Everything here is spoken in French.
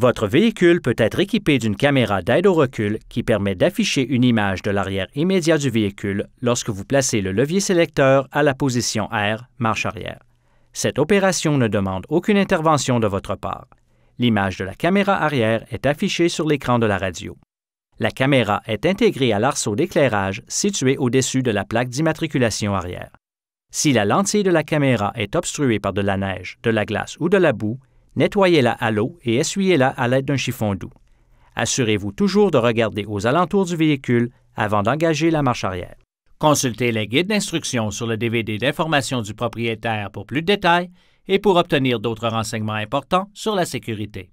Votre véhicule peut être équipé d'une caméra d'aide au recul qui permet d'afficher une image de l'arrière immédiat du véhicule lorsque vous placez le levier sélecteur à la position R, marche arrière. Cette opération ne demande aucune intervention de votre part. L'image de la caméra arrière est affichée sur l'écran de la radio. La caméra est intégrée à l'arceau d'éclairage situé au-dessus de la plaque d'immatriculation arrière. Si la lentille de la caméra est obstruée par de la neige, de la glace ou de la boue, Nettoyez-la à l'eau et essuyez-la à l'aide d'un chiffon doux. Assurez-vous toujours de regarder aux alentours du véhicule avant d'engager la marche arrière. Consultez les guides d'instruction sur le DVD d'information du propriétaire pour plus de détails et pour obtenir d'autres renseignements importants sur la sécurité.